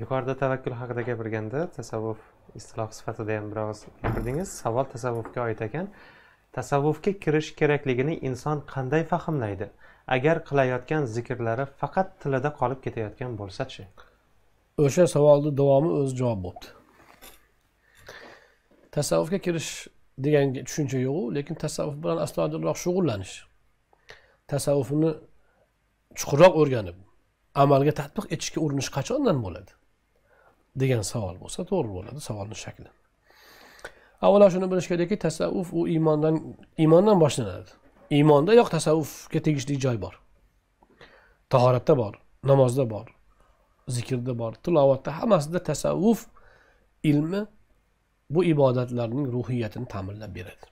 yuqorida tavakkul haqida gapirganda tasavvuf istiloh sifatida ham biroz gapirdingiz savol tasavvufga oid ekan tasavvufga kirish kerakligini inson qanday fahmlaydi agar qilayotgan zikrlari faqat tilida qolib ketayotgan bo'lsachi o'sha savolni davomi o'zi javob bo'libdi tasavvufga kirish degan tushuncha yo'qu lekin tasavvuf bilan astoydilroq shug'ullanish tasavvufni chuqurroq o'rganib amalga tatbiq etishga urinish qachondan bo'ladi degan savol bo'lsa to'g'ri bo'ladi savolni shakli avvalo shuni bilish kerakki tasavvuf u iymondan iymondan boshlanadi iymonda yo'q tasavvufga tegishli joy bor tahoratda bor namozda bor zikrda bor tilovatda hammasida tasavvuf ilmi bu ibodatlarning ruhiyatini ta'minlab beradi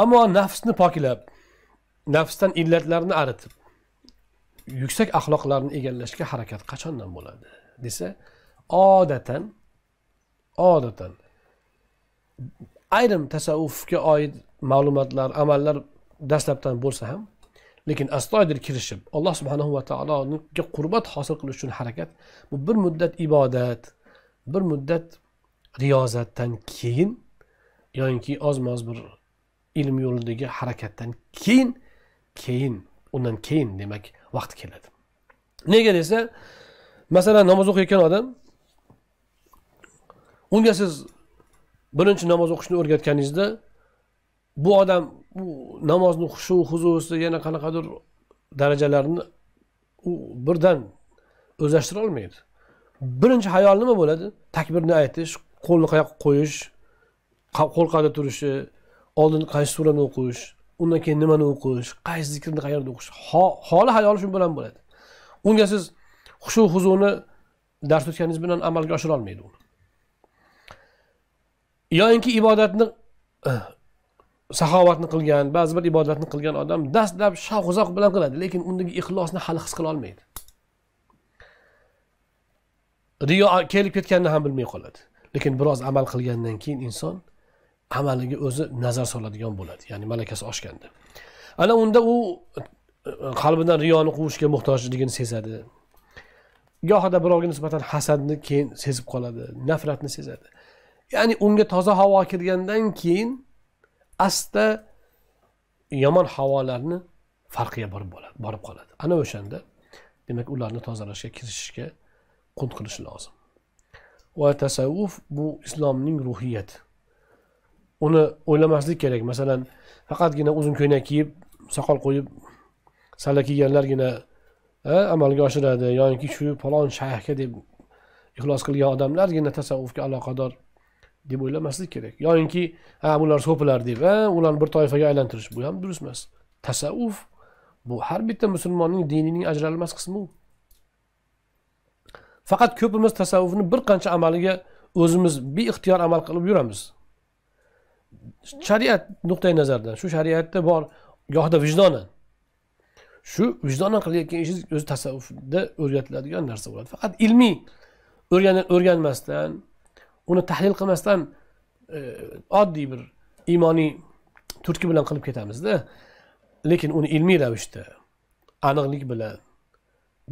ammo nafsni poklab nafsdan illatlarni aritib yuksak axloqlarni egallashga harakat qachondan bo'ladi desa odatan odatan ayrim tasavvufga oid ma'lumotlar amallar dastlabdan bo'lsa ham lekin astoydil kirishib alloh subhanahu va taologa qurbat hosil qilish uchun harakat bu bir muddat ibodat bir muddat riyozatdan keyin yoyinki ozma oz bir ilm yo'lidagi harakatdan keyin keyin undan keyin demak vaqt keladi nega desa masalan namoz o'qiyotgan odam unga siz birinchi namoz o'qishni o'rgatganingizda bu odam u namozni hushu huzusi yana qanaqadir darajalarni u birdan o'zlashtira olmaydi birinchi hayol nima bo'ladi takbirni aytish qo'lni qayoqqa qo'yish qo'l qayerda turishi oldin qaysi surani o'qish undan keyin nimani o'qish qaysi zikrni qayerda o'qish holi hayoli shu bilan bo'ladi unga siz hushu huzuni dars o'tganingiz bilan amalga oshira olmaydi uni yoinki ibodatni eh, saxovatni qilgan ba'zi bir ibodatni qilgan odam dastlab shavq uzoq bilan qiladi lekin undagi ixlosni hali his qila olmaydi riyo kelib ketganini ham bilmay qoladi lekin biroz amal qilgandan keyin inson amaliga o'zi nazar soladigan bo'ladi ya'ni malakasi oshganda ana unda u eh, qalbidan riyoni quvishga muhtojligini sezadi gohida birovga nisbatan hasadni keyin sezib qoladi nafratni sezadi ya'ni unga toza havo kirgandan keyin asta yomon havolarni farqiga borib bo'ladi borib qoladi ana o'shanda demak ularni tozalashga kirishishga qunt qilish lozim va tasavvuf bu islomning ruhiyati uni o'ylamaslik kerak masalan faqatgina uzun ko'ynak kiyib soqol qo'yib salla kiyganlargina amalga oshiradi yoki shu falon shayxga deb ixlos qilgan odamlargina tasavvufga aloqador deb o'ylamaslik kerak yoyinki ha bular so'pilar deb ularni bir toifaga aylantirish bu ham durust emas tasavvuf bu har bitta musulmonning dinining ajralmas qismi u faqat ko'pimiz tasavvufni bir qancha amaliga o'zimiz beixtiyor amal qilib yuramiz shariat nuqtai nazaridan shu shariatda bor gohida vijdonan shu vijdonan qilayotgan ishingiz o'zi tasavvufda o'rgatiladigan narsa bo'ladi faqat ilmiy o'rganmasdan uni tahlil qilmasdan e, oddiy bir iymoniy turtki bilan qilib ketamizda lekin uni ilmiy ravishda aniqlik bilan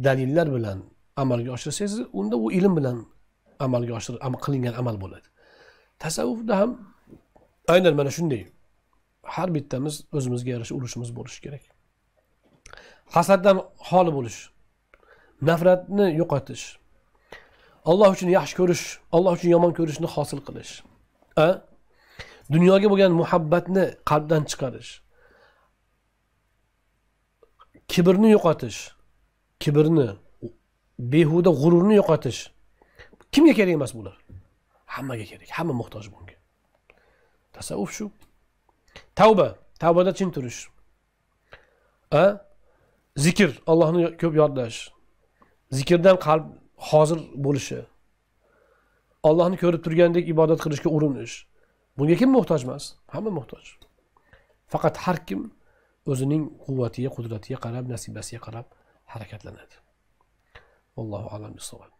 dalillar bilan amalga oshirsangiz unda u ilm bilan amalga oshir qilingan amal bo'ladi tasavvufda ham aynan mana shunday har bittamiz o'zimizga yarasha urushimiz bo'lishi kerak hasaddan xoli bo'lish nafratni yo'qotish alloh uchun yaxshi ko'rish alloh uchun yomon ko'rishni hosil qilish a dunyoga bo'lgan muhabbatni qalbdan chiqarish kibrni yo'qotish kibrni behuda g'ururni yo'qotish kimga kerak emas bular hammaga kerak hamma muhtoj bunga tasavvuf shu tavba tavbada chin turish a zikr allohni ko'p yodlash zikrdan qalb hozir bo'lishi ollohni ko'rib turgandek ibodat qilishga urinish bunga kim muhtoj emas hamma muhtoj faqat har kim o'zining quvvatiga qudratiga qarab nasibasiga qarab harakatlanadi allohu alam